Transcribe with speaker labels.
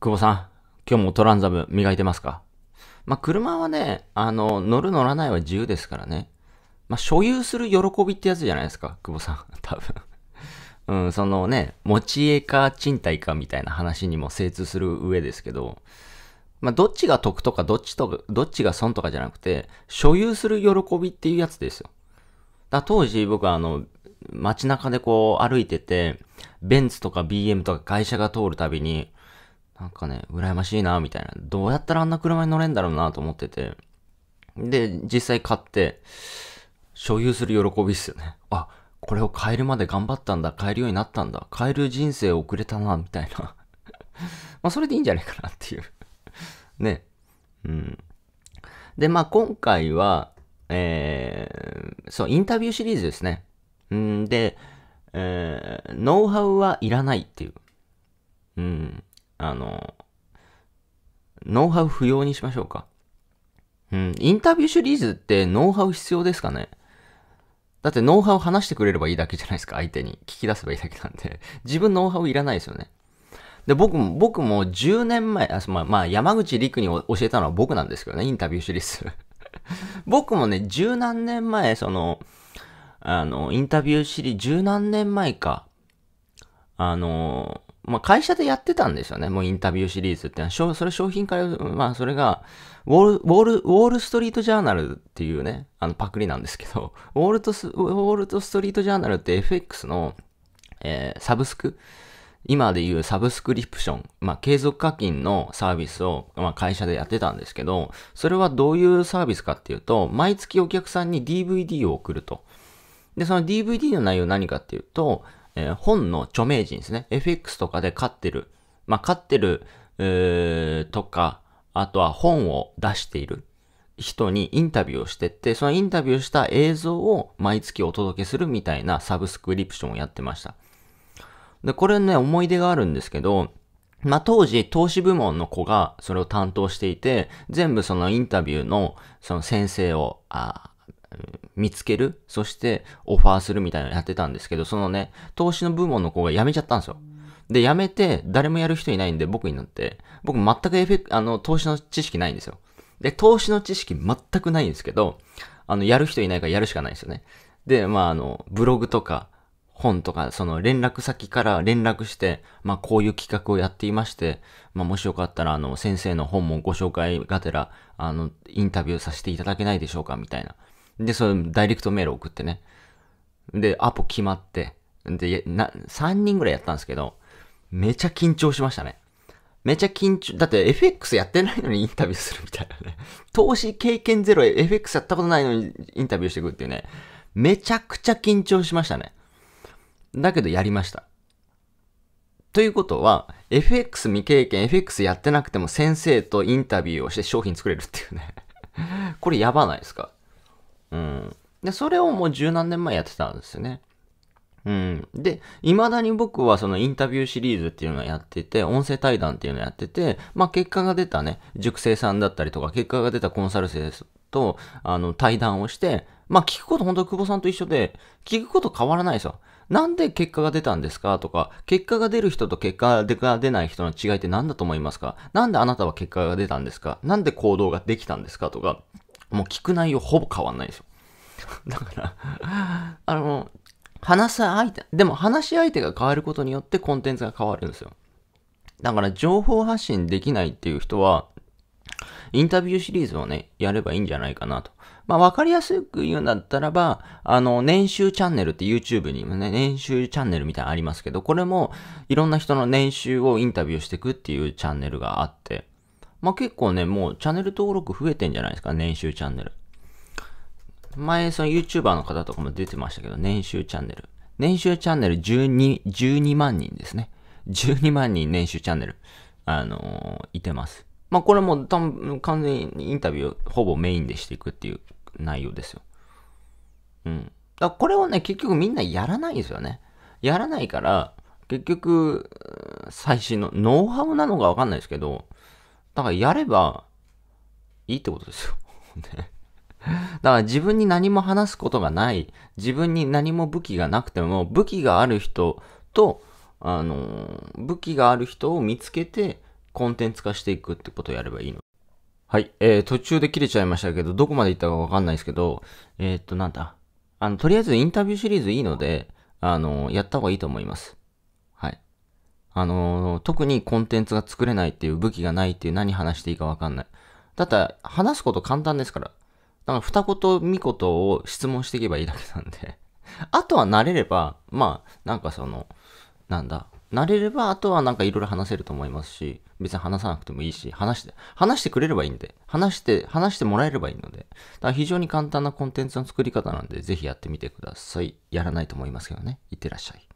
Speaker 1: 久保さん、今日もトランザム磨いてますかまあ、車はね、あの、乗る乗らないは自由ですからね。まあ、所有する喜びってやつじゃないですか、久保さん。多分。うん、そのね、持ち家か賃貸かみたいな話にも精通する上ですけど、まあ、どっちが得とか、どっちとどっちが損とかじゃなくて、所有する喜びっていうやつですよ。だ当時僕はあの、街中でこう歩いてて、ベンツとか BM とか会社が通るたびに、なんかね、羨ましいな、みたいな。どうやったらあんな車に乗れんだろうな、と思ってて。で、実際買って、所有する喜びっすよね。あ、これを変えるまで頑張ったんだ、買えるようになったんだ、買える人生遅れたな、みたいな。まあ、それでいいんじゃないかなっていう ね。うん。で、まあ、今回は、えー、そう、インタビューシリーズですね。うんで、えー、ノウハウはいらないっていう。うん。あの、ノウハウ不要にしましょうか。うん、インタビューシリーズってノウハウ必要ですかねだってノウハウ話してくれればいいだけじゃないですか、相手に。聞き出せばいいだけなんで。自分ノウハウいらないですよね。で、僕も、僕も10年前、あまあ、まあ、山口陸に教えたのは僕なんですけどね、インタビューシリーズ。僕もね、十何年前、その、あの、インタビューシリーズ、十何年前か、あの、まあ、会社でやってたんですよね。もうインタビューシリーズってのは、それ商品化、まあ、それが、ウォール、ウォール、ウォールストリートジャーナルっていうね、あの、パクリなんですけど、ウォールトス、ウォールトストリートジャーナルって FX の、えー、サブスク今で言うサブスクリプション、まあ、継続課金のサービスを、まあ、会社でやってたんですけど、それはどういうサービスかっていうと、毎月お客さんに DVD を送ると。で、その DVD の内容何かっていうと、えー、本の著名人ですね。FX とかで勝ってる。まあ、勝ってる、えとか、あとは本を出している人にインタビューをしてって、そのインタビューした映像を毎月お届けするみたいなサブスクリプションをやってました。で、これね、思い出があるんですけど、まあ、当時、投資部門の子がそれを担当していて、全部そのインタビューの、その先生を、あ見つける、そしてオファーするみたいなのやってたんですけど、そのね、投資の部門の子が辞めちゃったんですよ。で、辞めて、誰もやる人いないんで、僕になって、僕全くエフェク、あの、投資の知識ないんですよ。で、投資の知識全くないんですけど、あの、やる人いないからやるしかないんですよね。で、まあ、あの、ブログとか、本とか、その連絡先から連絡して、まあ、こういう企画をやっていまして、まあ、もしよかったら、あの、先生の本もご紹介がてら、あの、インタビューさせていただけないでしょうか、みたいな。で、そのダイレクトメール送ってね。で、アポ決まって。で、な、3人ぐらいやったんですけど、めちゃ緊張しましたね。めちゃ緊張、だって FX やってないのにインタビューするみたいなね。投資経験ゼロ、FX やったことないのにインタビューしてくっていうね。めちゃくちゃ緊張しましたね。だけどやりました。ということは、FX 未経験、FX やってなくても先生とインタビューをして商品作れるっていうね。これやばないですかうん。で、それをもう十何年前やってたんですよね。うん。で、未だに僕はそのインタビューシリーズっていうのをやってて、音声対談っていうのをやってて、まあ結果が出たね、塾生さんだったりとか、結果が出たコンサル生と、あの、対談をして、まあ聞くこと本当久保さんと一緒で、聞くこと変わらないですよ。なんで結果が出たんですかとか、結果が出る人と結果が出ない人の違いって何だと思いますかなんであなたは結果が出たんですかなんで行動ができたんですかとか、もう聞く内容ほぼ変わんないですよ。だからあの、話す相手、でも話し相手が変わることによってコンテンツが変わるんですよ。だから情報発信できないっていう人は、インタビューシリーズをね、やればいいんじゃないかなと。まあ、わかりやすく言うんだったらば、あの、年収チャンネルって YouTube にもね、年収チャンネルみたいなのありますけど、これも、いろんな人の年収をインタビューしていくっていうチャンネルがあって、まあ、結構ね、もうチャンネル登録増えてんじゃないですか、年収チャンネル。前、その YouTuber の方とかも出てましたけど、年収チャンネル。年収チャンネル12、12万人ですね。12万人年収チャンネル、あのー、いてます。まあ、これも多分完全にインタビューほぼメインでしていくっていう内容ですよ。うん。だこれをね、結局みんなやらないんですよね。やらないから、結局、最新のノウハウなのかわかんないですけど、だからやればいいってことですよ。ねだから自分に何も話すことがない、自分に何も武器がなくても、武器がある人と、あの、武器がある人を見つけて、コンテンツ化していくってことをやればいいの。はい、えー、途中で切れちゃいましたけど、どこまで行ったかわかんないですけど、えー、っと、なんだ。あの、とりあえずインタビューシリーズいいので、あの、やった方がいいと思います。あのー、特にコンテンツが作れないっていう武器がないっていう何話していいかわかんない。だったら話すこと簡単ですから。だから二言三言を質問していけばいいだけなんで あとは慣れれば、まあ、なんかその、なんだ、慣れれば、あとはなんかいろいろ話せると思いますし、別に話さなくてもいいし、話して、話してくれればいいんで、話して、話してもらえればいいので、だから非常に簡単なコンテンツの作り方なんで、ぜひやってみてください。やらないと思いますけどね。いってらっしゃい。